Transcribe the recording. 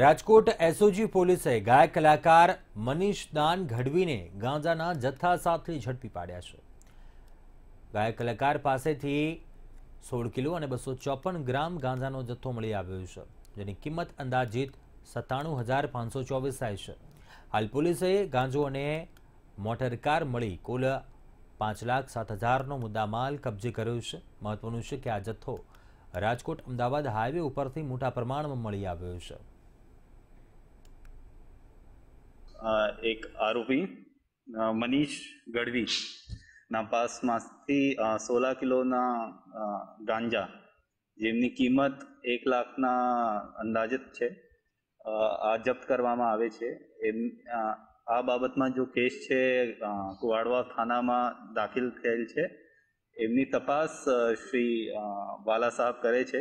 Rajkot SOG પોલીસે ગાયક કલાકાર મનીષ દાન ઘડવીને ગાંજાના જથ્થા સાથે ઝડપી પાડ્યા છે ગાયક કલાકાર પાસેથી સોળ કિલો અને બસો ચોપન ગ્રામ ગાંજાનો જથ્થો મળી આવ્યો છે જેની કિંમત અંદાજીત સત્તાણું હજાર પાંચસો ચોવીસ થાય છે હાલ પોલીસે ગાંજો અને કાર મળી કુલ પાંચ લાખ સાત હજારનો મુદ્દામાલ કબજે કર્યો છે મહત્વનું છે કે આ જથ્થો રાજકોટ અમદાવાદ હાઈવે ઉપરથી મોટા પ્રમાણમાં મળી આવ્યો છે એક આરોપી મનીષ ગઢવી ના પાસમાંથી સોળા કિલોના ગાંજા જેમની કિંમત એક લાખના અંદાજિત છે આ જપ્ત કરવામાં આવે છે એમ આ બાબતમાં જો કેસ છે કુવાડવા થાનામાં દાખલ થયેલ છે એમની તપાસ શ્રી વાલા સાહેબ કરે છે